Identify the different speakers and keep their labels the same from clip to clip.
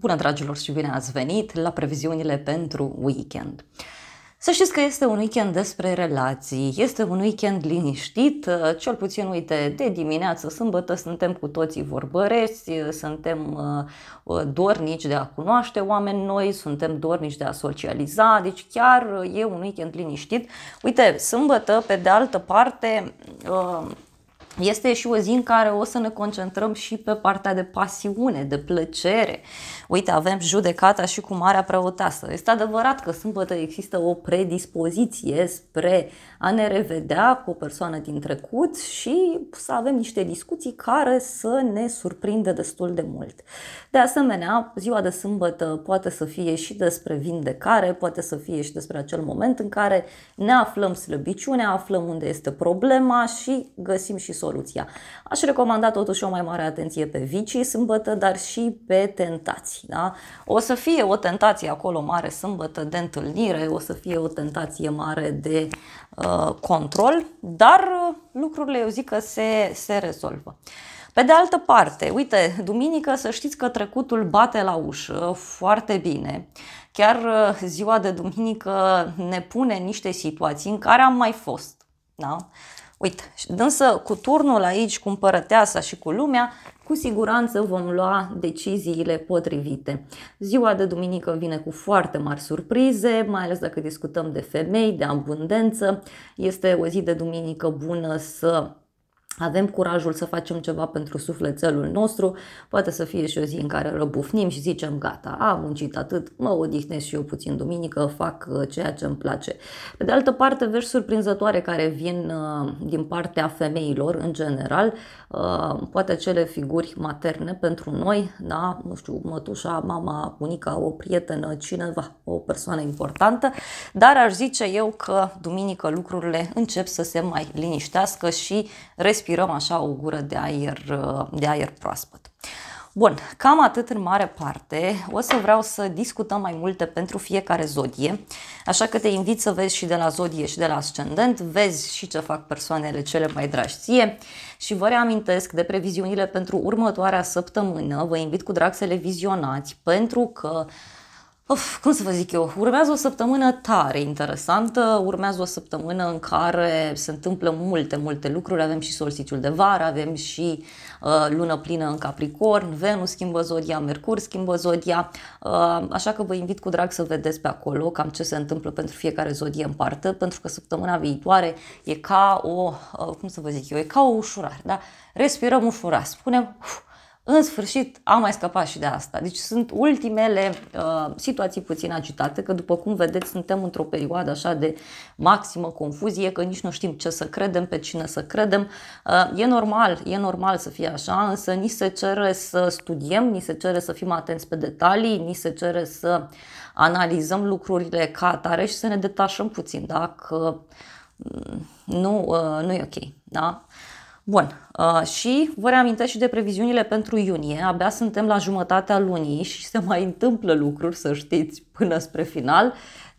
Speaker 1: Bună dragilor și bine ați venit la previziunile pentru weekend. Să știți că este un weekend despre relații, este un weekend liniștit, cel puțin uite, de dimineață, sâmbătă, suntem cu toții vorbăreți, suntem uh, uh, dornici de a cunoaște oameni noi, suntem dornici de a socializa, deci chiar uh, e un weekend liniștit. Uite, sâmbătă, pe de altă parte, este și o zi în care o să ne concentrăm și pe partea de pasiune, de plăcere. Uite, avem judecata și cu marea preoteasă. Este adevărat că sâmbătă există o predispoziție spre a ne revedea cu o persoană din trecut și să avem niște discuții care să ne surprindă destul de mult. De asemenea, ziua de sâmbătă poate să fie și despre vindecare, poate să fie și despre acel moment în care ne aflăm slăbiciunea, aflăm unde este problema și găsim și soluția. Aș recomanda totuși o mai mare atenție pe vicii sâmbătă, dar și pe tentații. Da? O să fie o tentație acolo mare sâmbătă de întâlnire, o să fie o tentație mare de uh, control, dar uh, lucrurile, eu zic că se, se rezolvă. Pe de altă parte, uite, duminică să știți că trecutul bate la ușă foarte bine. Chiar uh, ziua de duminică ne pune niște situații în care am mai fost. Da? Uite, însă cu turnul aici, cu împărăteasa și cu lumea, cu siguranță vom lua deciziile potrivite. Ziua de duminică vine cu foarte mari surprize, mai ales dacă discutăm de femei, de abundență. Este o zi de duminică bună să avem curajul să facem ceva pentru sufletelul nostru, poate să fie și o zi în care răbufnim și zicem gata, am muncit atât, mă odihnesc și eu puțin duminică, fac uh, ceea ce îmi place. Pe de altă parte, vești surprinzătoare care vin uh, din partea femeilor în general, uh, poate cele figuri materne pentru noi, da, nu știu, mătușa, mama, bunica, o prietenă, cineva, o persoană importantă, dar aș zice eu că duminică lucrurile încep să se mai liniștească și respectă respirăm așa o gură de aer, uh, de aer proaspăt. Bun, cam atât în mare parte. O să vreau să discutăm mai multe pentru fiecare zodie, așa că te invit să vezi și de la zodie și de la ascendent, vezi și ce fac persoanele cele mai dragi ție și vă reamintesc de previziunile pentru următoarea săptămână. Vă invit cu drag să le vizionați pentru că uh, Of, cum să vă zic eu, urmează o săptămână tare interesantă, urmează o săptămână în care se întâmplă multe, multe lucruri, avem și solstițiul de vară, avem și uh, lună plină în Capricorn, Venus schimbă zodia, Mercur schimbă zodia, uh, așa că vă invit cu drag să vedeți pe acolo cam ce se întâmplă pentru fiecare zodie în parte, pentru că săptămâna viitoare e ca o, uh, cum să vă zic eu, e ca o ușurare, da? Respirăm ușurare, spunem... Uh, în sfârșit, am mai scăpat și de asta. Deci sunt ultimele uh, situații puțin agitate, că după cum vedeți, suntem într-o perioadă așa de maximă confuzie, că nici nu știm ce să credem, pe cine să credem. Uh, e normal, e normal să fie așa, însă ni se cere să studiem, ni se cere să fim atenți pe detalii, ni se cere să analizăm lucrurile ca atare și să ne detașăm puțin, dacă mm, nu, uh, nu e ok. Da? Uh, Bun, uh, și vă reamintesc și de previziunile pentru iunie. Abia suntem la jumătatea lunii și se mai întâmplă lucruri, să știți, până spre final.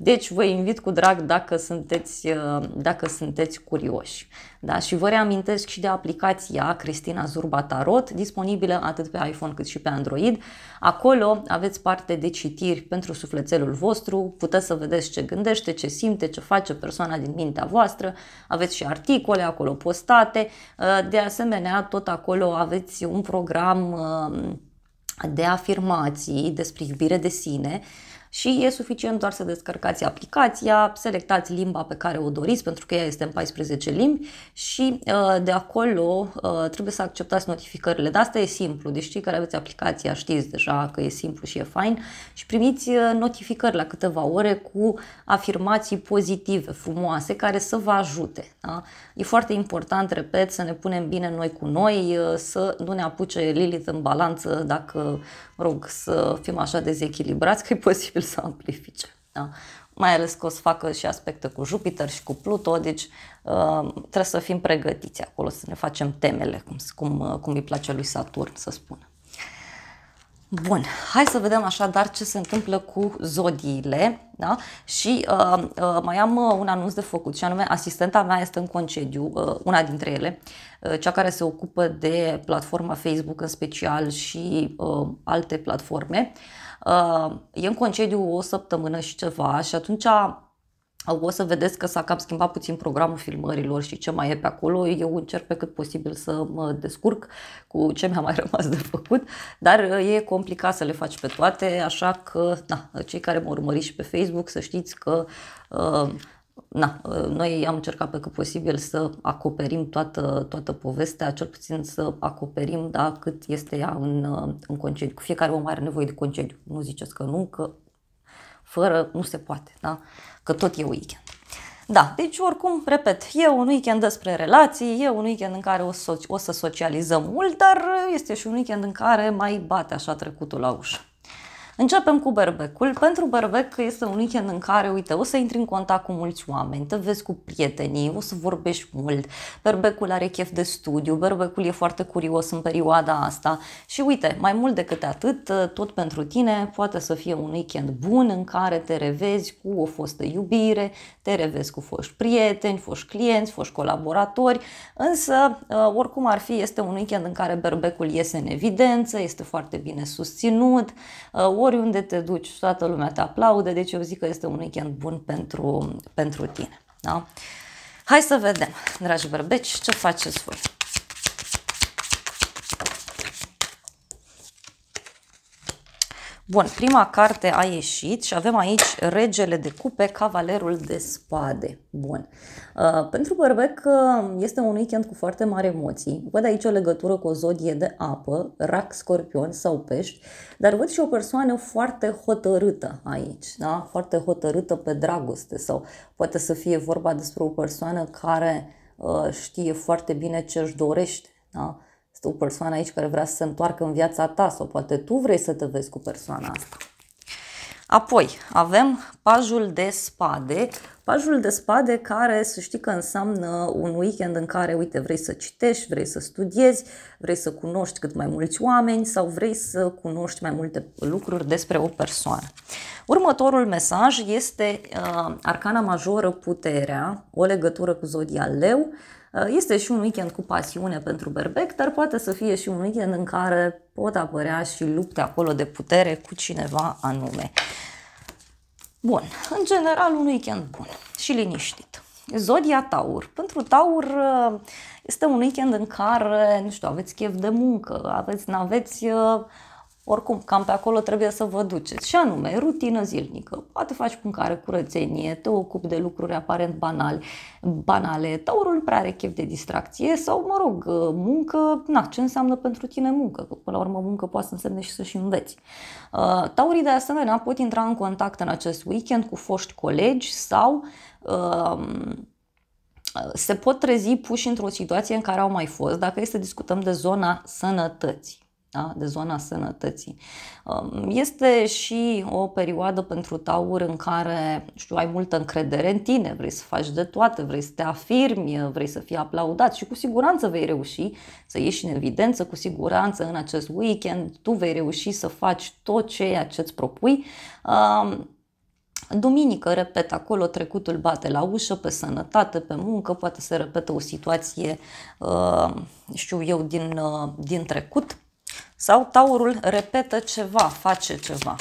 Speaker 1: Deci vă invit cu drag dacă sunteți, uh, dacă sunteți curioși. Da? Și vă reamintesc și de aplicația Cristina Zurba Tarot, disponibilă atât pe iPhone cât și pe Android. Acolo aveți parte de citiri pentru sufletelul vostru, puteți să vedeți ce gândește, ce simte, ce face persoana din mintea voastră, aveți și articole acolo postate, uh, de asemenea tot acolo aveți un program uh, de afirmații despre iubire de sine, și e suficient doar să descărcați aplicația, selectați limba pe care o doriți, pentru că ea este în 14 limbi și uh, de acolo uh, trebuie să acceptați notificările. De asta e simplu, deci cei care aveți aplicația știți deja că e simplu și e fain și primiți uh, notificări la câteva ore cu afirmații pozitive, frumoase, care să vă ajute. Da? E foarte important, repet, să ne punem bine noi cu noi, să nu ne apuce Lilith în balanță dacă, mă rog, să fim așa dezechilibrați, că e posibil să amplifice. Da? Mai ales că o să facă și aspecte cu Jupiter și cu Pluto, deci uh, trebuie să fim pregătiți acolo, să ne facem temele, cum, cum, uh, cum îi place lui Saturn, să spună. Bun, hai să vedem așadar ce se întâmplă cu zodiile da? și uh, uh, mai am uh, un anunț de făcut și anume asistenta mea este în concediu, uh, una dintre ele, Uh, cea care se ocupă de platforma Facebook în special și uh, alte platforme, uh, e în concediu o săptămână și ceva și atunci uh, o să vedeți că s-a cam schimbat puțin programul filmărilor și ce mai e pe acolo. Eu încerc pe cât posibil să mă descurc cu ce mi-a mai rămas de făcut, dar uh, e complicat să le faci pe toate, așa că na, cei care mă urmăriți și pe Facebook să știți că uh, na, noi am încercat pe cât posibil să acoperim toată, toată povestea, cel puțin să acoperim da, cât este ea în, în concediu. Fiecare om are nevoie de concediu. Nu ziceți că nu, că fără nu se poate, da? că tot e weekend. Da, deci oricum, repet, e un weekend despre relații, e un weekend în care o, so- o să socializăm mult, dar este și un weekend în care mai bate așa trecutul la ușă. Începem cu berbecul. Pentru berbec este un weekend în care, uite, o să intri în contact cu mulți oameni, te vezi cu prietenii, o să vorbești mult, berbecul are chef de studiu, berbecul e foarte curios în perioada asta și uite, mai mult decât atât, tot pentru tine poate să fie un weekend bun în care te revezi cu o fostă iubire, te revezi cu foști prieteni, foști clienți, foști colaboratori, însă, uh, oricum ar fi, este un weekend în care berbecul iese în evidență, este foarte bine susținut, uh, oriunde te duci, toată lumea te aplaudă, deci eu zic că este un weekend bun pentru, pentru tine. Da? Hai să vedem, dragi bărbeci, ce faceți voi. Bun, prima carte a ieșit și avem aici regele de cupe, cavalerul de spade. Bun. Uh, pentru bărbec uh, este un weekend cu foarte mari emoții. Văd aici o legătură cu o zodie de apă, rac, scorpion sau pești, dar văd și o persoană foarte hotărâtă aici, da? foarte hotărâtă pe dragoste sau poate să fie vorba despre o persoană care uh, știe foarte bine ce își dorește. Da? o persoană aici care vrea să se întoarcă în viața ta sau poate tu vrei să te vezi cu persoana asta. Apoi avem pajul de spade, pajul de spade care să știi că înseamnă un weekend în care, uite, vrei să citești, vrei să studiezi, vrei să cunoști cât mai mulți oameni sau vrei să cunoști mai multe lucruri despre o persoană. Următorul mesaj este uh, arcana majoră puterea, o legătură cu zodia leu, uh, Uh, este și un weekend cu pasiune pentru berbec, dar poate să fie și un weekend în care pot apărea și lupte acolo de putere cu cineva anume. Bun, în general un weekend bun și liniștit. Zodia Taur. Pentru Taur uh, este un weekend în care, nu știu, aveți chef de muncă, aveți, n-aveți uh, oricum, cam pe acolo trebuie să vă duceți. Și anume, rutină zilnică. Poate faci mâncare curățenie, te ocupi de lucruri aparent banale, banale taurul prea are chef de distracție sau, mă rog, muncă, na, ce înseamnă pentru tine muncă? Că, până la urmă, muncă poate să însemne și să și înveți. Uh, taurii, de asemenea, pot intra în contact în acest weekend cu foști colegi sau uh, se pot trezi puși într-o situație în care au mai fost, dacă este să discutăm de zona sănătății da? de zona sănătății. Um, este și o perioadă pentru taur în care știu, ai multă încredere în tine, vrei să faci de toate, vrei să te afirmi, vrei să fii aplaudat și cu siguranță vei reuși să ieși în evidență, cu siguranță în acest weekend tu vei reuși să faci tot ceea ce îți propui. Um, duminică, repet, acolo trecutul bate la ușă, pe sănătate, pe muncă, poate se repetă o situație, uh, știu eu, din, uh, din trecut sau taurul repetă ceva, face ceva.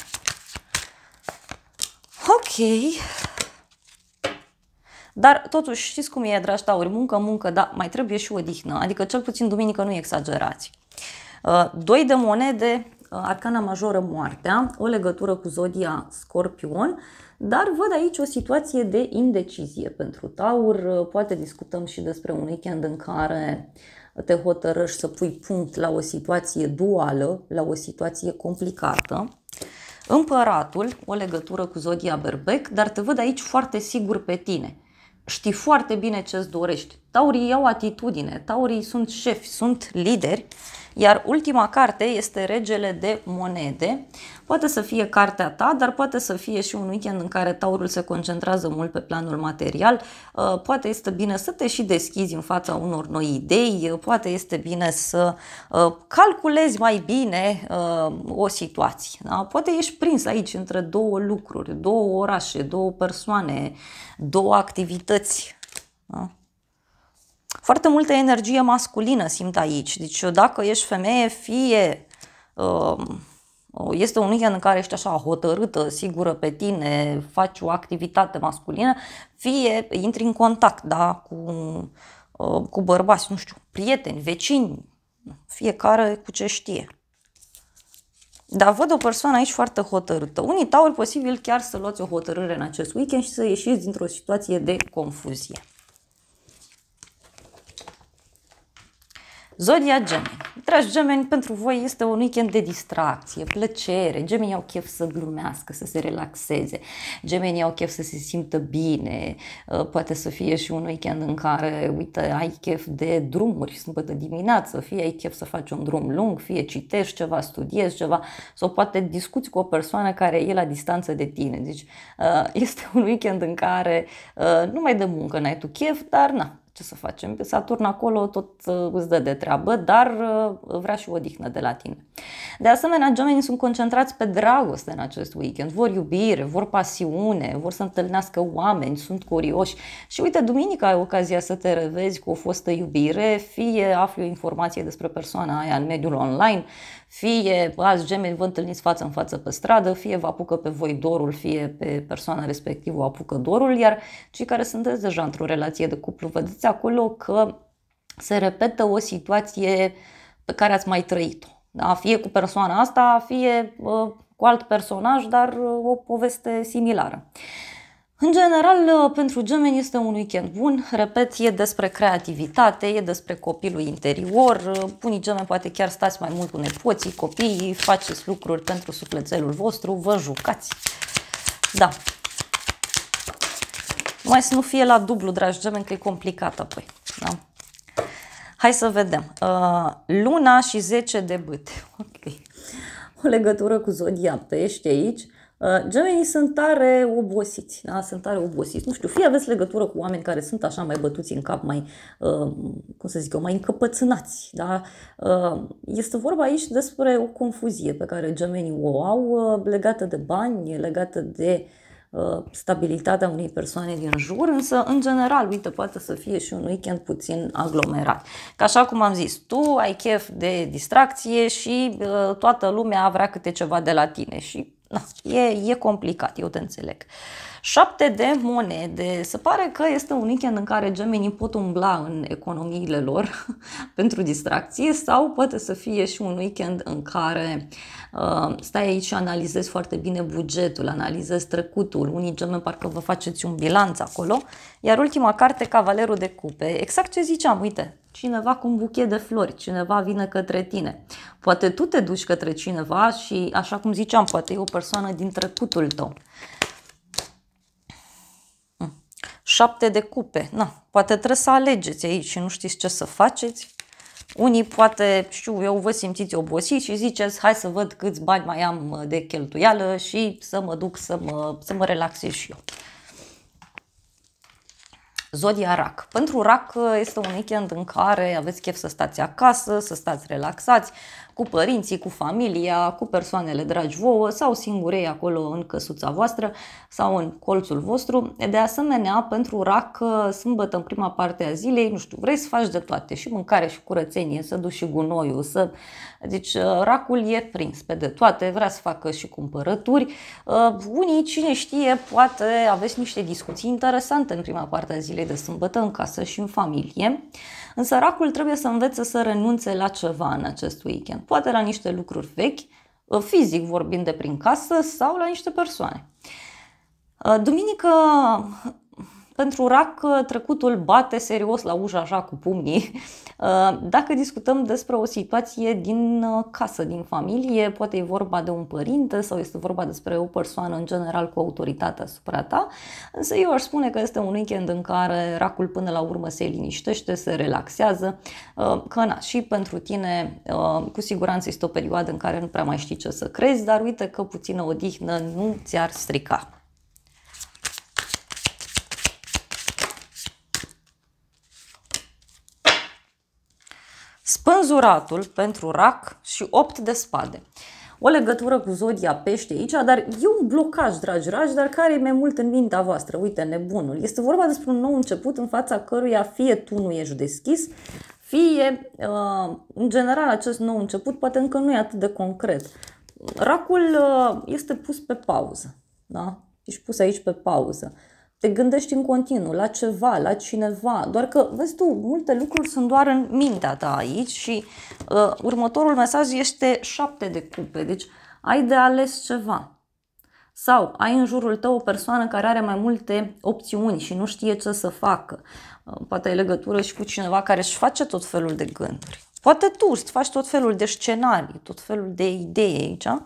Speaker 1: Ok. Dar totuși știți cum e, dragi tauri, muncă, muncă, dar mai trebuie și odihnă. Adică cel puțin duminică nu exagerați. Uh, doi de monede, uh, arcana majoră moartea, o legătură cu zodia scorpion, dar văd aici o situație de indecizie pentru taur. Uh, poate discutăm și despre un weekend în care uh, te hotărăști să pui punct la o situație duală, la o situație complicată. Împăratul, o legătură cu zodia berbec, dar te văd aici foarte sigur pe tine. Știi foarte bine ce îți dorești. Taurii iau atitudine, taurii sunt șefi, sunt lideri iar ultima carte este Regele de Monede. Poate să fie cartea ta, dar poate să fie și un weekend în care taurul se concentrează mult pe planul material. Uh, poate este bine să te și deschizi în fața unor noi idei, uh, poate este bine să uh, calculezi mai bine o situație. Da? Poate ești prins aici între două lucruri, două orașe, două persoane, două activități. Da? Foarte multă energie masculină simt aici. Deci dacă ești femeie, fie um, este un weekend în care ești așa hotărâtă, sigură pe tine, faci o activitate masculină, fie intri în contact da, cu, uh, cu bărbați, nu știu, prieteni, vecini, fiecare cu ce știe. Dar văd o persoană aici foarte hotărâtă. Unii tauri posibil chiar să luați o hotărâre în acest weekend și să ieșiți dintr-o situație de confuzie. Zodia Gemeni. Dragi gemeni, pentru voi este un weekend de distracție, plăcere. Gemenii au chef să glumească, să se relaxeze. Gemenii au chef să se simtă bine. Uh, poate să fie și un weekend în care, uite, ai chef de drumuri sâmbătă dimineață, fie ai chef să faci un drum lung, fie citești ceva, studiezi ceva, sau poate discuți cu o persoană care e la distanță de tine. Deci uh, este un weekend în care uh, nu mai de muncă n-ai tu chef, dar na, ce să facem, pe Saturn acolo tot uh, îți dă de treabă, dar uh, vrea și o odihnă de la tine. De asemenea, gemenii sunt concentrați pe dragoste în acest weekend, vor iubire, vor pasiune, vor să întâlnească oameni, sunt curioși și uite, duminica ai ocazia să te revezi cu o fostă iubire, fie afli o informație despre persoana aia în mediul online, fie azi gemeni vă întâlniți față în față pe stradă, fie vă apucă pe voi dorul, fie pe persoana respectivă o apucă dorul, iar cei care sunteți deja într-o relație de cuplu, vedeți acolo că se repetă o situație pe care ați mai trăit-o. Da? Fie cu persoana asta, fie uh, cu alt personaj, dar uh, o poveste similară. Uh, în general, pentru gemeni este un weekend bun. Repet, e despre creativitate, e despre copilul interior. Unii gemeni poate chiar stați mai mult cu nepoții, copiii, faceți lucruri pentru sufletelul vostru, vă jucați. Da. Mai să nu fie la dublu, dragi gemeni, că e complicat apoi. Da? Hai să vedem. Uh, luna și 10 de bâte. Ok. O legătură cu zodia pește aici Uh, gemenii sunt tare obosiți, da? sunt tare obosiți. Nu știu, fie aveți legătură cu oameni care sunt așa mai bătuți în cap, mai, uh, cum să zic eu, mai încăpățânați. Da? Uh, este vorba aici despre o confuzie pe care gemenii o au legată de bani, legată de stabilitatea unei persoane din jur, însă, în general, uite, poate să fie și un weekend puțin aglomerat. Ca așa cum am zis, tu ai chef de distracție și uh, toată lumea vrea câte ceva de la tine și na, da, e, e complicat, eu te înțeleg. 7 de monede. Se pare că este un weekend în care gemenii pot umbla în economiile lor pentru distracție sau poate să fie și un weekend în care uh, stai aici și analizezi foarte bine bugetul, analizezi trecutul. Unii gemeni parcă vă faceți un bilanț acolo. Iar ultima carte, Cavalerul de Cupe, exact ce ziceam, uite, cineva cu un buchet de flori, cineva vine către tine. Poate tu te duci către cineva și, așa cum ziceam, poate e o persoană din trecutul tău. Șapte de cupe. Na, poate trebuie să alegeți aici și nu știți ce să faceți. Unii poate, știu eu, vă simțiți obosiți și ziceți, hai să văd câți bani mai am uh, de cheltuială și să mă duc să mă, să mă relaxez și eu. Zodia Rac. Pentru Rac uh, este un weekend în care aveți chef să stați acasă, să stați relaxați, cu părinții, cu familia, cu persoanele dragi vouă sau singurei acolo în căsuța voastră sau în colțul vostru. De asemenea, pentru rac, uh, sâmbătă în prima parte a zilei, nu știu, vrei să faci de toate și mâncare și curățenie, să duci și gunoiul, să deci uh, racul e prins pe de toate, vrea să facă și cumpărături. Uh, unii, cine știe, poate aveți niște discuții interesante în prima parte a zilei de sâmbătă în casă și în familie. Însă racul trebuie să învețe să renunțe la ceva în acest weekend. Poate la niște lucruri vechi, uh, fizic vorbind de prin casă sau la niște persoane. Duminică pentru rac, uh, trecutul bate serios la ușa așa cu pumnii. Uh, dacă discutăm despre o situație din uh, casă, din familie, poate e vorba de un părinte sau este vorba despre o persoană în general cu autoritate asupra ta, însă eu aș spune că este un weekend în care racul până la urmă se liniștește, se relaxează, că na, și pentru tine cu siguranță este o perioadă în care nu prea mai știi ce să crezi, dar uite că puțină odihnă nu ți-ar strica. spânzuratul pentru rac și 8 de spade. O legătură cu zodia pește aici, dar e un blocaj, dragi dragi, dar care e mai mult în mintea voastră. Uite, nebunul. Este vorba despre un nou început în fața căruia fie tu nu ești deschis, fie, uh, în general, acest nou început poate încă nu e atât de concret. Racul uh, este pus pe pauză. Da? Ești pus aici pe pauză te gândești în continuu la ceva, la cineva, doar că, vezi tu, multe lucruri sunt doar în mintea ta aici și uh, următorul mesaj este șapte de cupe, deci ai de ales ceva. Sau ai în jurul tău o persoană care are mai multe opțiuni și nu știe ce să facă. Uh, poate ai legătură și cu cineva care își face tot felul de gânduri. Poate tu îți faci tot felul de scenarii, tot felul de idei aici. Uh,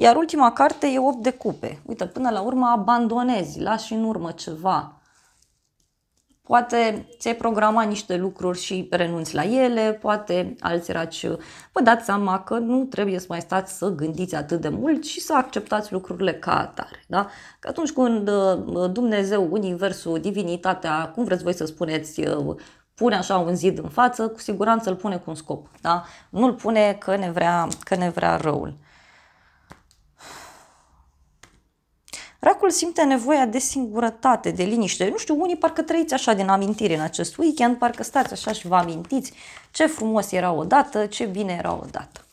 Speaker 1: iar ultima carte e 8 de cupe. Uite, până la urmă abandonezi, lași în urmă ceva. Poate ți-ai programat niște lucruri și renunți la ele, poate alți raci vă dați seama că nu trebuie să mai stați să gândiți atât de mult și să acceptați lucrurile ca atare. Da? Că atunci când uh, Dumnezeu, Universul, Divinitatea, cum vreți voi să spuneți, uh, pune așa un zid în față, cu siguranță îl pune cu un scop. Da? nu îl pune că ne vrea, că ne vrea răul. Racul simte nevoia de singurătate, de liniște. Nu știu, unii parcă trăiți așa din amintiri în acest weekend, parcă stați așa și vă amintiți ce frumos era odată, ce bine era odată.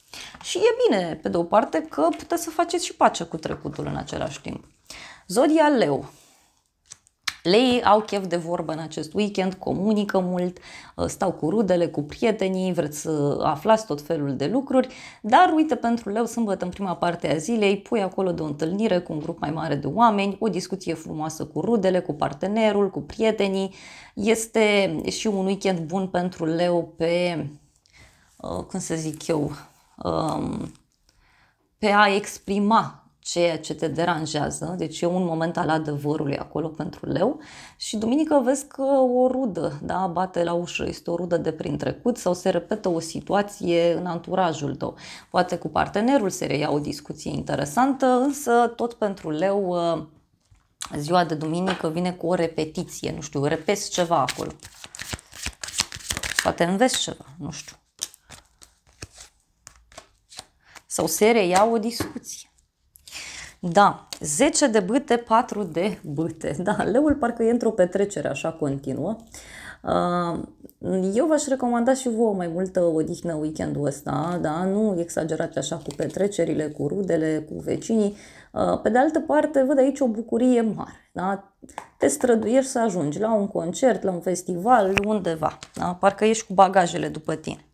Speaker 1: Și e bine, pe de o parte, că puteți să faceți și pace cu trecutul în același timp. Zodia Leu le au chef de vorbă în acest weekend, comunică mult, uh, stau cu rudele, cu prietenii, vreți să aflați tot felul de lucruri, dar uite pentru leu sâmbătă în prima parte a zilei pui acolo de o întâlnire cu un grup mai mare de oameni, o discuție frumoasă cu rudele, cu partenerul, cu prietenii. Este și un weekend bun pentru leu pe, uh, cum să zic eu, um, pe a exprima ceea ce te deranjează, deci e un moment al adevărului acolo pentru leu și duminică vezi că o rudă da, bate la ușă, este o rudă de prin trecut sau se repetă o situație în anturajul tău. Poate cu partenerul se reia o discuție interesantă, însă tot pentru leu ă, ziua de duminică vine cu o repetiție, nu știu, repezi ceva acolo. Poate înveți ceva, nu știu. Sau se reia o discuție. Da, 10 de bâte, 4 de bâte. Da, leul parcă e într-o petrecere așa continuă. Uh, eu v-aș recomanda și vouă mai multă odihnă weekendul ăsta, da? nu exagerați așa cu petrecerile, cu rudele, cu vecinii. Uh, pe de altă parte, văd aici o bucurie mare. Da? Te străduiești să ajungi la un concert, la un festival, undeva. Da? Parcă ești cu bagajele după tine.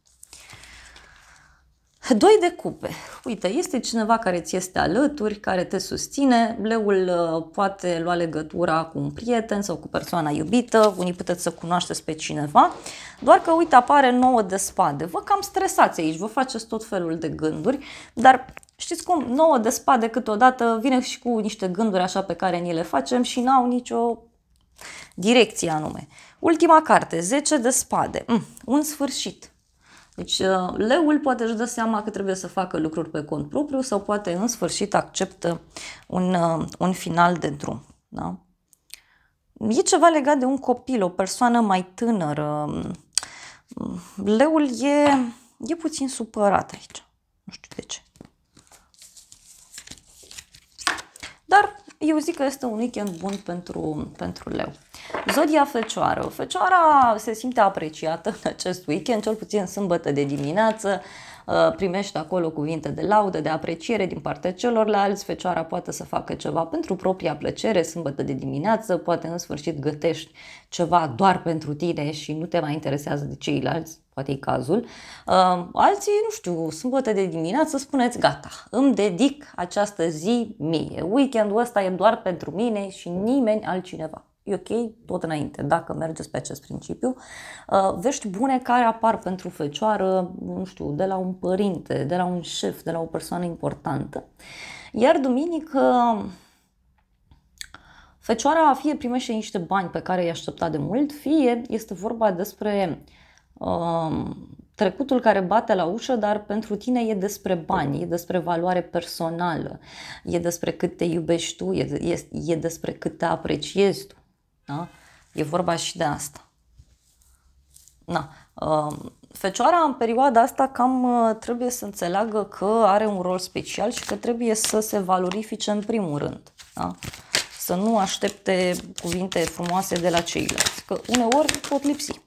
Speaker 1: Doi de cupe. Uite, este cineva care ți este alături, care te susține. Leul uh, poate lua legătura cu un prieten sau cu persoana iubită, unii puteți să cunoașteți pe cineva. Doar că, uite, apare nouă de spade. Vă cam stresați aici, vă faceți tot felul de gânduri, dar știți cum, nouă de spade câteodată vine și cu niște gânduri așa pe care ni le facem și n-au nicio direcție anume. Ultima carte, 10 de spade. Mm, un sfârșit. Deci uh, leul poate își dă seama că trebuie să facă lucruri pe cont propriu sau poate în sfârșit acceptă un, uh, un final de drum. Da? E ceva legat de un copil, o persoană mai tânără. Mm, leul e, e puțin supărat aici. Nu știu de ce. Dar eu zic că este un weekend bun pentru, pentru leu. Zodia Fecioară. Fecioara se simte apreciată în acest weekend, cel puțin sâmbătă de dimineață uh, primește acolo cuvinte de laudă, de apreciere din partea celorlalți, fecioara poate să facă ceva pentru propria plăcere sâmbătă de dimineață, poate în sfârșit gătești ceva doar pentru tine și nu te mai interesează de ceilalți, poate e cazul. Uh, alții, nu știu, sâmbătă de dimineață spuneți gata, îmi dedic această zi mie, weekendul ăsta e doar pentru mine și nimeni altcineva e ok tot înainte, dacă mergeți pe acest principiu. Uh, vești bune care apar pentru fecioară, nu știu, de la un părinte, de la un șef, de la o persoană importantă. Iar duminică, fecioara fie primește niște bani pe care i-a așteptat de mult, fie este vorba despre um, trecutul care bate la ușă, dar pentru tine e despre bani, e despre valoare personală, e despre cât te iubești tu, e, e, e despre cât te apreciezi tu. Da? E vorba și de asta. Na. Um, Fecioara în perioada asta cam uh, trebuie să înțeleagă că are un rol special și că trebuie să se valorifice în primul rând. Da? Să nu aștepte cuvinte frumoase de la ceilalți, că uneori pot lipsi.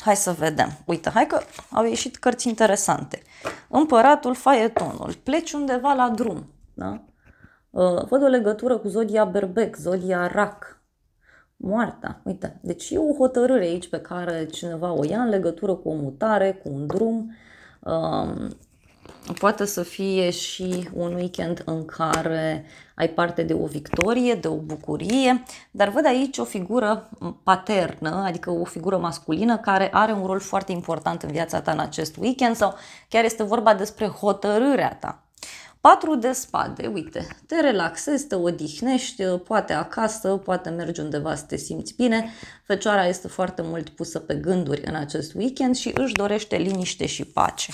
Speaker 1: Hai să vedem. Uite, hai că au ieșit cărți interesante. Împăratul, faietonul, pleci undeva la drum. Da? Uh, văd o legătură cu zodia berbec, zodia rac, moartea. Uite, deci e o hotărâre aici pe care cineva o ia în legătură cu o mutare, cu un drum. Um, poate să fie și un weekend în care ai parte de o victorie, de o bucurie, dar văd aici o figură paternă, adică o figură masculină care are un rol foarte important în viața ta în acest weekend sau chiar este vorba despre hotărârea ta Patru de spade, uite, te relaxezi, te odihnești, poate acasă, poate mergi undeva să te simți bine. Fecioara este foarte mult pusă pe gânduri în acest weekend și își dorește liniște și pace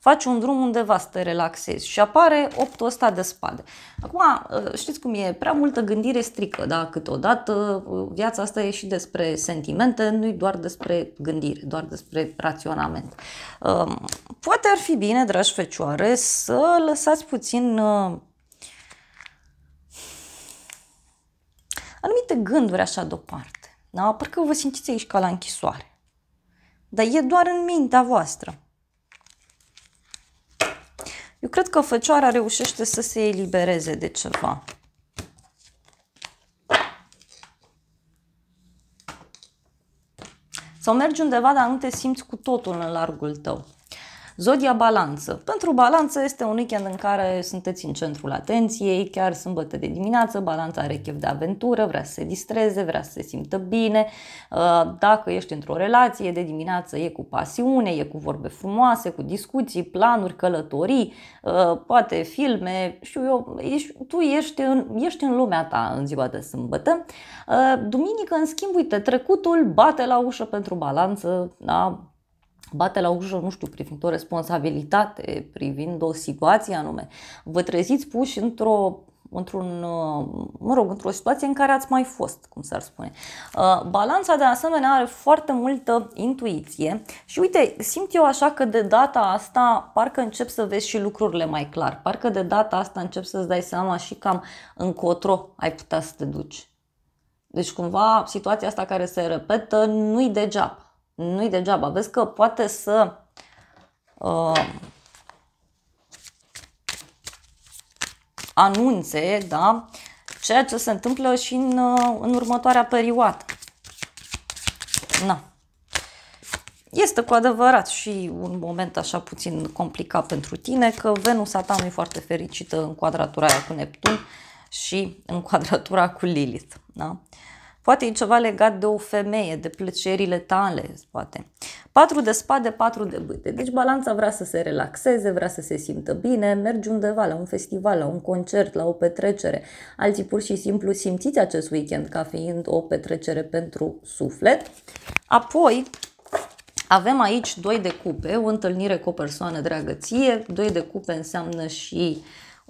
Speaker 1: faci un drum undeva să te relaxezi și apare optul ăsta de spade. Acum, ă, știți cum e, prea multă gândire strică, da? Câteodată ă, viața asta e și despre sentimente, nu e doar despre gândire, doar despre raționament. Ă, poate ar fi bine, dragi fecioare, să lăsați puțin anumite gânduri așa deoparte. Da? Parcă vă simțiți aici ca la închisoare. Dar e doar în mintea voastră. Eu cred că Fecioara reușește să se elibereze de ceva. Sau mergi undeva, dar nu te simți cu totul în largul tău. Zodia balanță. Pentru balanță este un weekend în care sunteți în centrul atenției, chiar sâmbătă de dimineață, balanța are chef de aventură, vrea să se distreze, vrea să se simtă bine. Uh, dacă ești într-o relație de dimineață, e cu pasiune, e cu vorbe frumoase, cu discuții, planuri, călătorii, uh, poate filme, știu eu, ești, tu ești în, ești în lumea ta în ziua de sâmbătă. Uh, duminică, în schimb, uite, trecutul bate la ușă pentru balanță, da? bate la ușă, nu știu, privind o responsabilitate, privind o situație anume, vă treziți puși într-o într-un, uh, mă rog, într-o situație în care ați mai fost, cum s-ar spune. Uh, balanța de asemenea are foarte multă intuiție și uite, simt eu așa că de data asta parcă încep să vezi și lucrurile mai clar, parcă de data asta încep să-ți dai seama și cam încotro ai putea să te duci. Deci cumva situația asta care se repetă nu-i degeaba nu-i degeaba. Vezi că poate să uh, anunțe da, ceea ce se întâmplă și în, uh, în următoarea perioadă. Na. Este cu adevărat și un moment așa puțin complicat pentru tine, că Venus a ta nu e foarte fericită în quadratura aia cu Neptun și în quadratura cu Lilith. Da? Uh, Poate e ceva legat de o femeie, de plăcerile tale, poate. Patru de spade, patru de bâte. Deci balanța vrea să se relaxeze, vrea să se simtă bine, mergi undeva, la un festival, la un concert, la o petrecere. Alții pur și simplu simțiți acest weekend ca fiind o petrecere pentru suflet. Apoi, avem aici doi de cupe, o întâlnire cu o persoană dragă ție, doi de cupe înseamnă și uh,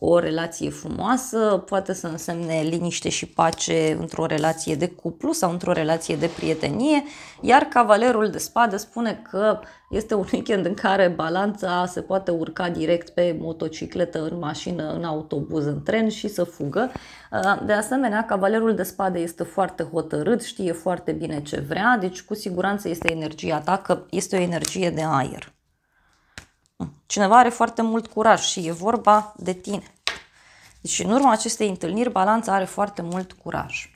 Speaker 1: o relație frumoasă, poate să însemne liniște și pace într-o relație de cuplu sau într-o relație de prietenie, iar cavalerul de spade spune că este un weekend în care balanța se poate urca direct pe motocicletă, în mașină, în autobuz, în tren și să fugă. Uh, de asemenea, cavalerul de spade este foarte hotărât, știe foarte bine ce vrea, deci cu siguranță este energia ta că este o energie de aer. Cineva are foarte mult curaj și e vorba de tine. Deci în urma acestei întâlniri, balanța are foarte mult curaj.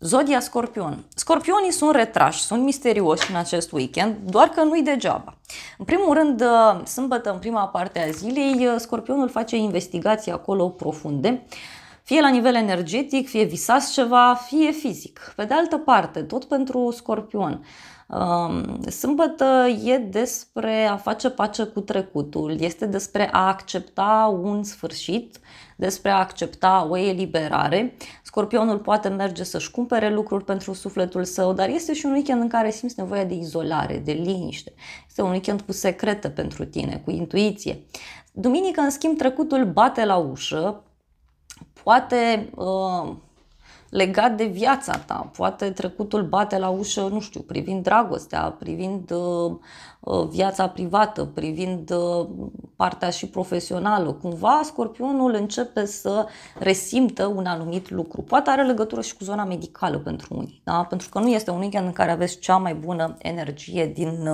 Speaker 1: Zodia Scorpion. Scorpionii sunt retrași, sunt misterioși în acest weekend, doar că nu-i degeaba. În primul rând, uh, sâmbătă, în prima parte a zilei, uh, Scorpionul face investigații acolo profunde, fie la nivel energetic, fie visați ceva, fie fizic. Pe de altă parte, tot pentru Scorpion, Sâmbătă e despre a face pace cu trecutul, este despre a accepta un sfârșit, despre a accepta o eliberare. Scorpionul poate merge să-și cumpere lucruri pentru sufletul său, dar este și un weekend în care simți nevoia de izolare, de liniște. Este un weekend cu secrete pentru tine, cu intuiție. Duminică, în schimb, trecutul bate la ușă, poate uh, legat de viața ta. Poate trecutul bate la ușă, nu știu, privind dragostea, privind uh, uh, viața privată, privind uh, partea și profesională. Cumva scorpionul începe să resimtă un anumit lucru. Poate are legătură și cu zona medicală pentru unii, da? pentru că nu este un weekend în care aveți cea mai bună energie din,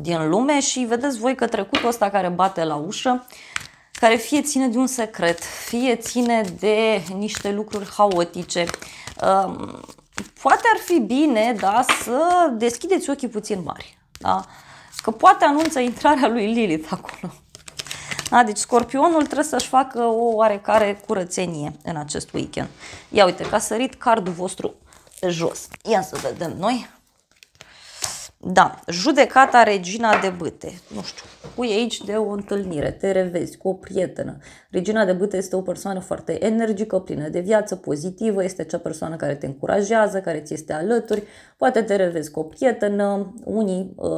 Speaker 1: din lume și vedeți voi că trecutul ăsta care bate la ușă care fie ține de un secret, fie ține de niște lucruri haotice. Poate ar fi bine da, să deschideți ochii puțin mari. Da? Că poate anunță intrarea lui Lilith acolo. Da, deci scorpionul trebuie să-și facă o oarecare curățenie în acest weekend. Ia uite, că a sărit cardul vostru jos. Ia să vedem noi. Da, judecata Regina de Bâte. Nu știu, pui aici de o întâlnire, te revezi cu o prietenă. Regina de Bâte este o persoană foarte energică, plină de viață, pozitivă, este acea persoană care te încurajează, care ți este alături. Poate te revezi cu o prietenă, unii uh,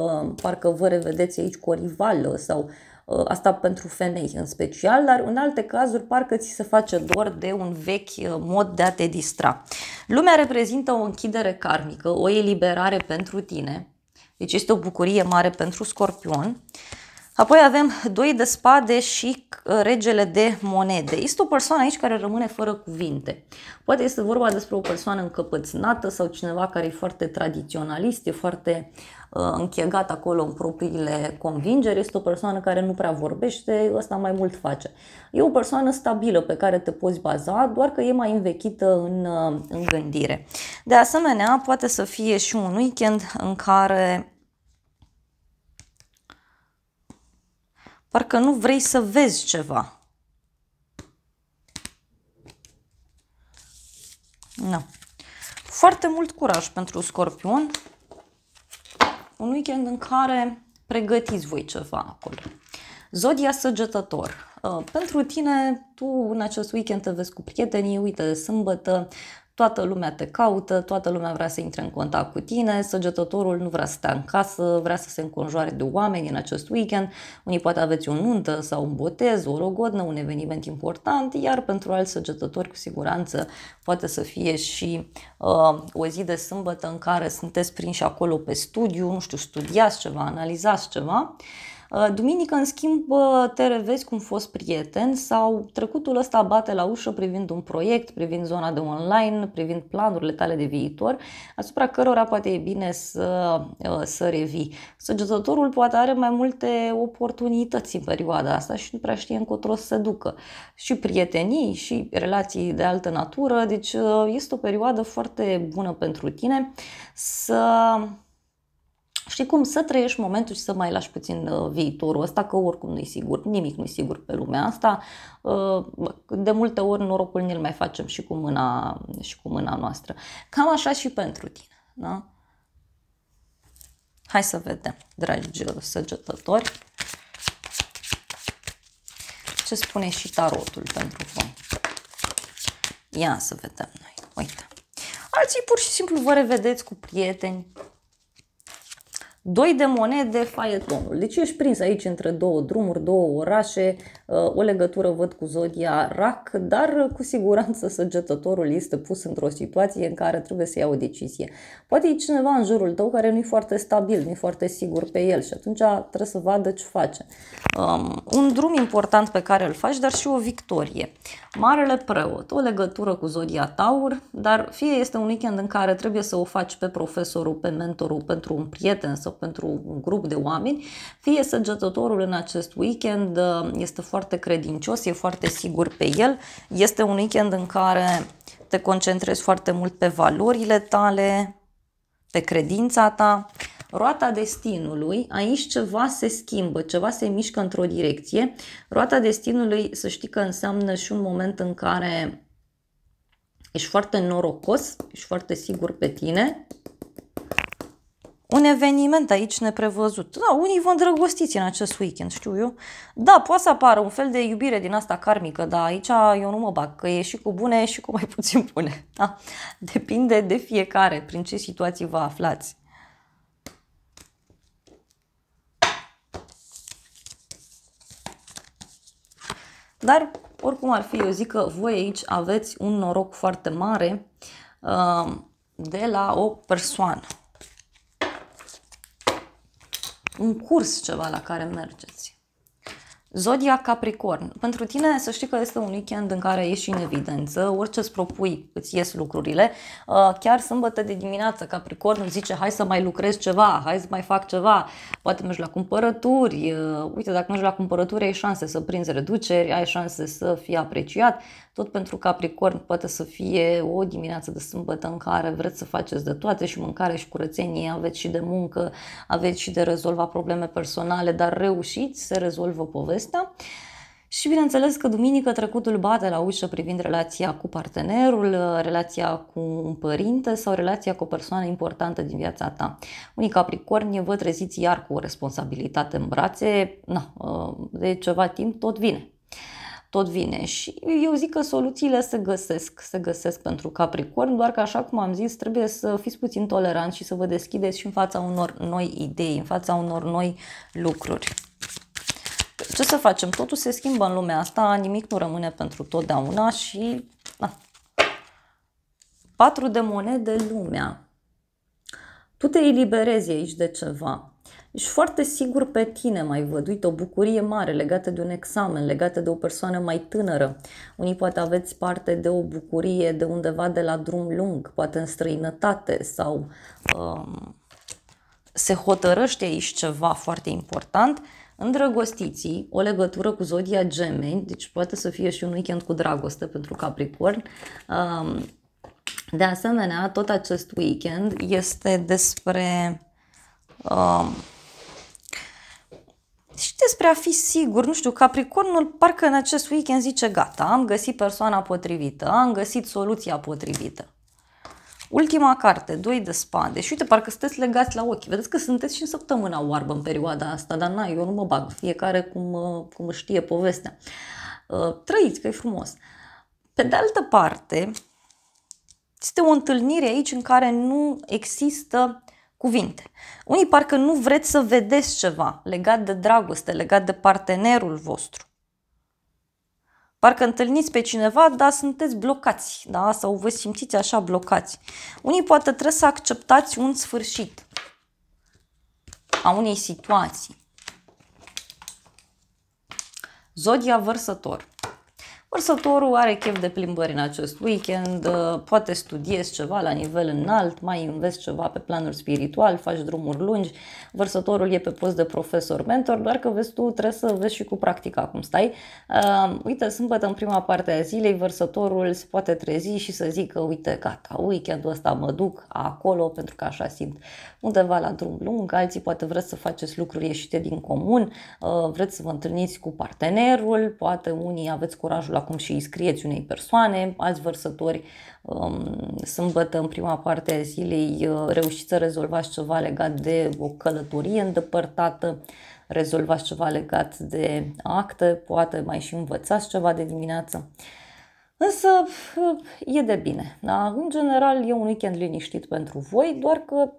Speaker 1: parcă vă revedeți aici cu o rivală sau uh, asta pentru femei în special, dar în alte cazuri parcă ți se face doar de un vechi uh, mod de a te distra. Lumea reprezintă o închidere karmică, o eliberare pentru tine deci este o bucurie mare pentru Scorpion. Apoi avem doi de spade și uh, regele de monede. Este o persoană aici care rămâne fără cuvinte. Poate este vorba despre o persoană încăpățânată sau cineva care e foarte tradiționalist, e foarte uh, închegat acolo în propriile convingeri, este o persoană care nu prea vorbește, ăsta mai mult face. E o persoană stabilă pe care te poți baza, doar că e mai învechită în, uh, în gândire. De asemenea, poate să fie și un weekend în care Parcă nu vrei să vezi ceva. Nu. Foarte mult curaj pentru scorpion. Un weekend în care pregătiți voi ceva acolo. Zodia săgetător. Uh, pentru tine, tu în acest weekend te vezi cu prietenii, uite, sâmbătă toată lumea te caută, toată lumea vrea să intre în contact cu tine, săgetătorul nu vrea să stea în casă, vrea să se înconjoare de oameni în acest weekend, unii poate aveți o nuntă sau un botez, o rogodnă, un eveniment important, iar pentru alți săgetători cu siguranță poate să fie și uh, o zi de sâmbătă în care sunteți prinși acolo pe studiu, nu știu, studiați ceva, analizați ceva. Uh, Uh, duminică, în schimb, uh, te revezi cu un fost prieten sau trecutul ăsta bate la ușă privind un proiect, privind zona de online, privind planurile tale de viitor, asupra cărora poate e bine să, uh, să revii. Săgetătorul poate are mai multe oportunități în perioada asta și nu prea știe încotro să se ducă. Și prietenii, și relații de altă natură, deci este o perioadă foarte bună pentru tine să știi cum, să trăiești momentul și să mai lași puțin uh, viitorul ăsta, că oricum nu-i sigur, nimic nu-i sigur pe lumea asta. Uh, de multe ori norocul ne-l mai facem și cu, mâna, și cu mâna noastră. Cam așa și pentru tine. Da? Hai să vedem, dragi uh, săgetători, ce spune și tarotul pentru voi. Ia să vedem noi. Uite. Alții pur și simplu vă revedeți cu prieteni, Doi de monede, faietonul. Deci ești prins aici între două drumuri, două orașe, uh, o legătură văd cu zodia rac, dar uh, cu siguranță săgetătorul este pus într-o situație în care trebuie să ia o decizie. Poate e cineva în jurul tău care nu e foarte stabil, nu e foarte sigur pe el și atunci trebuie să vadă ce face. Um, un drum important pe care îl faci, dar și o victorie. Marele preot, o legătură cu zodia taur, dar fie este un weekend în care trebuie să o faci pe profesorul, pe mentorul, pentru un prieten, să sau pentru un grup de oameni, fie săgetătorul în acest weekend uh, este foarte credincios, e foarte sigur pe el, este un weekend în care te concentrezi foarte mult pe valorile tale, pe credința ta, roata destinului, aici ceva se schimbă, ceva se mișcă într-o direcție. Roata destinului, să știi că înseamnă și un moment în care ești foarte norocos, ești foarte sigur pe tine, un eveniment aici neprevăzut. Da, unii vă îndrăgostiți în acest weekend, știu eu. Da, poate să apară un fel de iubire din asta karmică, dar aici eu nu mă bag, că e și cu bune și cu mai puțin bune. Da? Depinde de fiecare, prin ce situații vă aflați. Dar, oricum ar fi, eu zic că voi aici aveți un noroc foarte mare uh, de la o persoană un curs ceva la care mergeți. Zodia Capricorn. Pentru tine să știi că este un weekend în care ieși în evidență, orice îți propui îți ies lucrurile. Uh, chiar sâmbătă de dimineață Capricornul zice hai să mai lucrez ceva, hai să mai fac ceva. Poate mergi la cumpărături, uh, uite dacă mergi la cumpărături ai șanse să prinzi reduceri, ai șanse să fii apreciat. Tot pentru Capricorn poate să fie o dimineață de sâmbătă în care vreți să faceți de toate și mâncare și curățenie, aveți și de muncă, aveți și de rezolva probleme personale, dar reușiți să rezolvă povestea. Și bineînțeles că duminică trecutul bate la ușă privind relația cu partenerul, relația cu un părinte sau relația cu o persoană importantă din viața ta. Unii capricorni vă treziți iar cu o responsabilitate în brațe, na, de ceva timp tot vine tot vine. Și eu zic că soluțiile se găsesc, se găsesc pentru Capricorn, doar că așa cum am zis, trebuie să fiți puțin toleranți și să vă deschideți și în fața unor noi idei, în fața unor noi lucruri. Ce să facem? Totul se schimbă în lumea asta, nimic nu rămâne pentru totdeauna și... Da. Patru de monede lumea. Tu te eliberezi aici de ceva ești foarte sigur pe tine, mai văd uite o bucurie mare legată de un examen, legată de o persoană mai tânără. Unii poate aveți parte de o bucurie de undeva de la drum lung, poate în străinătate sau um, se hotărăște aici ceva foarte important. Îndrăgostiții, o legătură cu zodia gemeni, deci poate să fie și un weekend cu dragoste pentru Capricorn, um, de asemenea, tot acest weekend este despre um, și despre a fi sigur, nu știu, Capricornul parcă în acest weekend zice gata, am găsit persoana potrivită, am găsit soluția potrivită. Ultima carte, 2 de spade. Și uite, parcă sunteți legați la ochi. Vedeți că sunteți și în săptămâna oarbă în perioada asta, dar na, eu nu mă bag. Fiecare cum, uh, cum știe povestea. Uh, trăiți, că e frumos. Pe de altă parte, este o întâlnire aici în care nu există cuvinte. Unii parcă nu vreți să vedeți ceva legat de dragoste, legat de partenerul vostru. Parcă întâlniți pe cineva, dar sunteți blocați, da? sau vă simțiți așa blocați. Unii poate trebuie să acceptați un sfârșit a unei situații. Zodia vărsător. Vărsătorul are chef de plimbări în acest weekend, uh, poate studiezi ceva la nivel înalt, mai înveți ceva pe planul spiritual, faci drumuri lungi, vărsătorul e pe post de profesor-mentor, doar că vezi tu, trebuie să vezi și cu practica cum stai. Uh, uite, sâmbătă în prima parte a zilei, vărsătorul se poate trezi și să zică, uite, gata, weekendul ăsta mă duc acolo pentru că așa simt undeva la drum lung, alții poate vreți să faceți lucruri ieșite din comun, uh, vreți să vă întâlniți cu partenerul, poate unii aveți curajul acum și îi scrieți unei persoane, alți vărsători um, sâmbătă în prima parte a zilei uh, reușiți să rezolvați ceva legat de o călătorie îndepărtată, rezolvați ceva legat de acte, poate mai și învățați ceva de dimineață. Însă uh, e de bine. Da? În general e un weekend liniștit pentru voi, doar că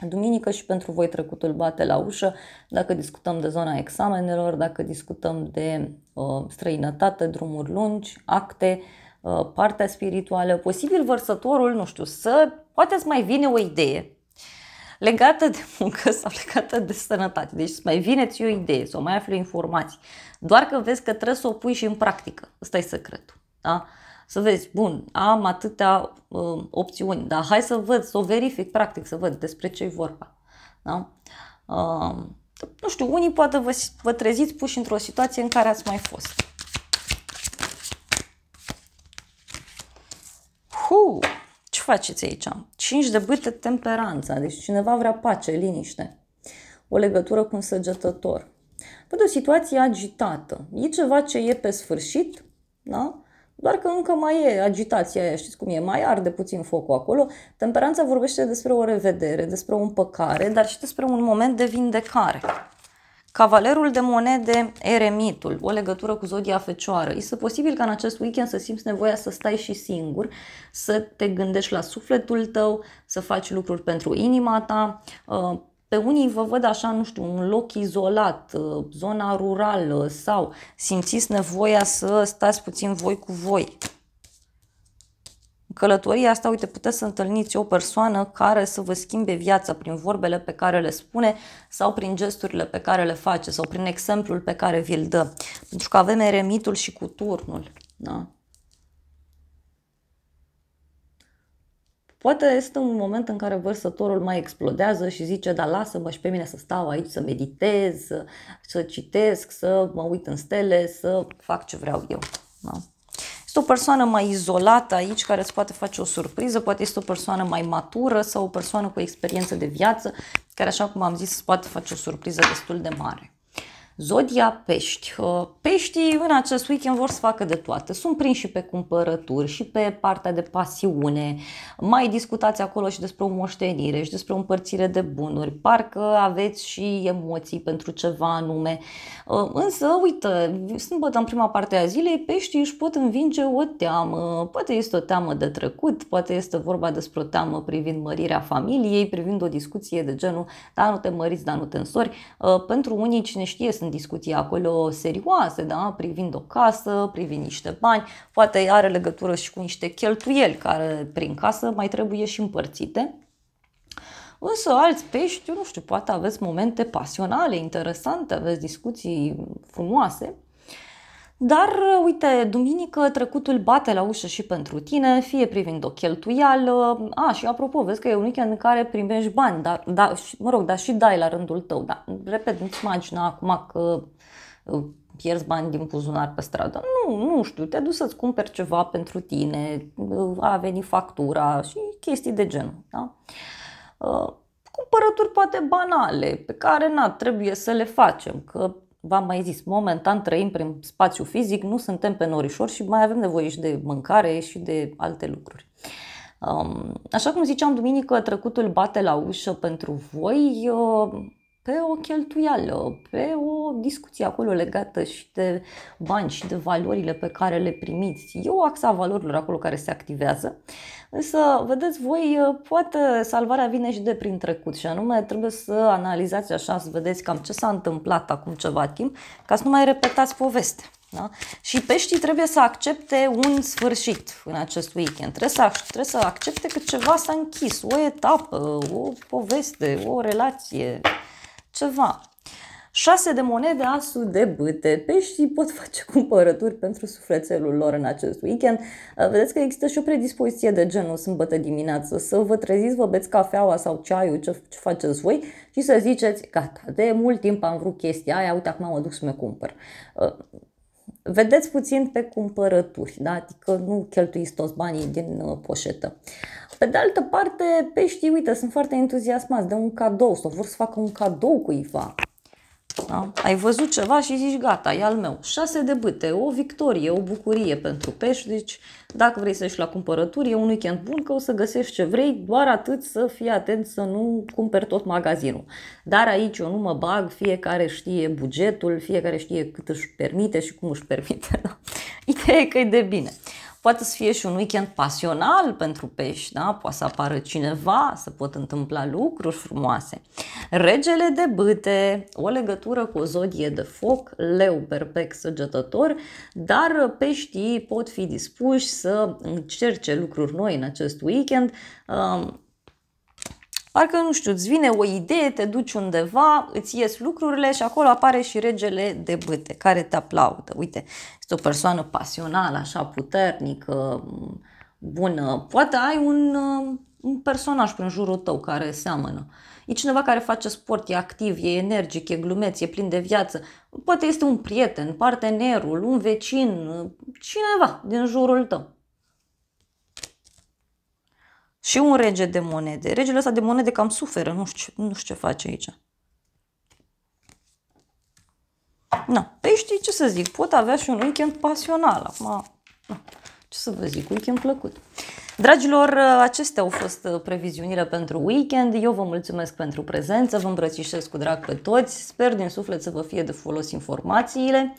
Speaker 1: duminică și pentru voi trecutul bate la ușă, dacă discutăm de zona examenelor, dacă discutăm de uh, străinătate, drumuri lungi, acte, uh, partea spirituală, posibil vărsătorul, nu știu, să poate să mai vine o idee legată de muncă sau legată de sănătate. Deci să mai vine ți o idee sau mai afli informații. Doar că vezi că trebuie să o pui și în practică. Ăsta e secretul. Da? Uh, să vezi, bun, am atâtea uh, opțiuni, dar hai să văd, să o verific practic, să văd despre ce i vorba. Da? Uh, nu știu, unii poate vă, vă treziți puși într-o situație în care ați mai fost. Hu, ce faceți aici? 5 de bâte temperanța, deci cineva vrea pace, liniște. O legătură cu un săgetător. Văd o situație agitată. E ceva ce e pe sfârșit, da? Doar că încă mai e agitația aia, știți cum e, mai arde puțin focul acolo. Temperanța vorbește despre o revedere, despre o împăcare, dar și despre un moment de vindecare. Cavalerul de monede, eremitul, o legătură cu zodia fecioară. Este posibil ca în acest weekend să simți nevoia să stai și singur, să te gândești la sufletul tău, să faci lucruri pentru inima ta, uh, pe unii vă văd așa, nu știu, un loc izolat, uh, zona rurală sau simțiți nevoia să stați puțin voi cu voi. În călătoria asta, uite, puteți să întâlniți o persoană care să vă schimbe viața prin vorbele pe care le spune sau prin gesturile pe care le face sau prin exemplul pe care vi-l dă. Pentru că avem eremitul și cu turnul. Da? Poate este un moment în care vărsătorul mai explodează și zice, da, lasă-mă și pe mine să stau aici, să meditez, să citesc, să mă uit în stele, să fac ce vreau eu. Da? Este o persoană mai izolată aici care îți poate face o surpriză, poate este o persoană mai matură sau o persoană cu experiență de viață care, așa cum am zis, poate face o surpriză destul de mare. Zodia Pești. Ă, peștii în acest weekend vor să facă de toate. Sunt prinși și pe cumpărături, și pe partea de pasiune. Mai discutați acolo și despre o moștenire și despre o împărțire de bunuri. Parcă aveți și emoții pentru ceva anume. Ă, însă, uite, sâmbătă în prima parte a zilei, peștii își pot învinge o teamă. Poate este o teamă de trecut, poate este vorba despre o teamă privind mărirea familiei, privind o discuție de genul, da, nu te măriți, da, nu te însori. Ă, pentru unii, cine știe, sunt discuții acolo serioase, da? privind o casă, privind niște bani, poate are legătură și cu niște cheltuieli care prin casă mai trebuie și împărțite. Însă alți pești, eu nu știu, poate aveți momente pasionale, interesante, aveți discuții frumoase dar, uite, duminică trecutul bate la ușă și pentru tine, fie privind o cheltuială, a, și apropo, vezi că e un weekend în care primești bani, dar, da, mă rog, dar și dai la rândul tău, dar, repet, nu-ți imagina acum că uh, pierzi bani din buzunar pe stradă. Nu, nu știu, te-ai dus să-ți cumperi ceva pentru tine, uh, a venit factura și chestii de genul. Da? Uh, cumpărături poate banale, pe care na, trebuie să le facem, că v-am mai zis, momentan trăim prin spațiu fizic, nu suntem pe norișor și mai avem nevoie și de mâncare și de alte lucruri. Um, așa cum ziceam duminică, trecutul bate la ușă pentru voi. Uh, pe o cheltuială, pe o discuție acolo legată și de bani și de valorile pe care le primiți. E o axa valorilor acolo care se activează. Însă, vedeți voi, poate salvarea vine și de prin trecut și anume trebuie să analizați așa, să vedeți cam ce s-a întâmplat acum ceva timp, ca să nu mai repetați povestea. Da? Și peștii trebuie să accepte un sfârșit în acest weekend. Trebuie să, trebuie să accepte că ceva s-a închis, o etapă, o poveste, o relație, ceva. 6 de monede asu de bâte. Peștii pot face cumpărături pentru sufletelul lor în acest weekend. Uh, vedeți că există și o predispoziție de genul sâmbătă dimineață. Să vă treziți, vă beți cafeaua sau ceaiul, ce, ce faceți voi și să ziceți, gata, de mult timp am vrut chestia aia, uite acum mă duc să mă cumpăr. Uh, vedeți puțin pe cumpărături, da? adică nu cheltuiți toți banii din uh, poșetă. Pe de altă parte, peștii, uite, sunt foarte entuziasmați de un cadou sau vor să facă un cadou cuiva. Da? Ai văzut ceva și zici gata, e al meu. 6 de bâte, o victorie, o bucurie pentru pești, deci dacă vrei să ieși la cumpărături, e un weekend bun că o să găsești ce vrei, doar atât să fii atent să nu cumperi tot magazinul. Dar aici eu nu mă bag, fiecare știe bugetul, fiecare știe cât își permite și cum își permite. Da? Ideea e că e de bine poate să fie și un weekend pasional pentru pești, da? poate să apară cineva, să pot întâmpla lucruri frumoase. Regele de bâte, o legătură cu o zodie de foc, leu, berbec, săgetător, dar peștii pot fi dispuși să încerce lucruri noi în acest weekend, Parcă, nu știu, îți vine o idee, te duci undeva, îți ies lucrurile și acolo apare și regele de bâte, care te aplaudă. Uite, este o persoană pasională, așa, puternică, bună. Poate ai un, um, un personaj prin jurul tău care seamănă. E cineva care face sport, e activ, e energic, e glumeț, e plin de viață. Poate este un prieten, partenerul, un vecin, cineva din jurul tău și un rege de monede. Regele ăsta de monede cam suferă, nu știu, nu știu ce face aici. Na, păi știi ce să zic, pot avea și un weekend pasional. Acum, na, ce să vă zic, weekend plăcut. Dragilor, acestea au fost uh, previziunile pentru weekend. Eu vă mulțumesc pentru prezență, vă îmbrățișez cu drag pe toți. Sper din suflet să vă fie de folos informațiile.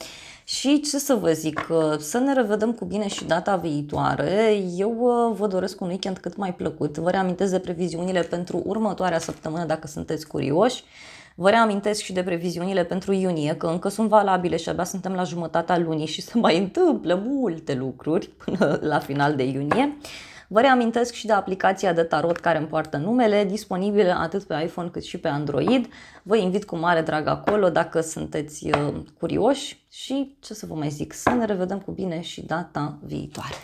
Speaker 1: Și ce să vă zic, uh, să ne revedem cu bine și data viitoare. Eu uh, vă doresc un weekend cât mai plăcut. Vă reamintesc de previziunile pentru următoarea săptămână dacă sunteți curioși. Vă reamintesc și de previziunile pentru iunie, că încă sunt valabile și abia suntem la jumătatea lunii și se mai întâmplă multe lucruri până la final de iunie. Vă reamintesc și de aplicația de tarot care îmi poartă numele, disponibilă atât pe iPhone cât și pe Android. Vă invit cu mare drag acolo dacă sunteți uh, curioși și ce să vă mai zic, să ne revedem cu bine și data viitoare.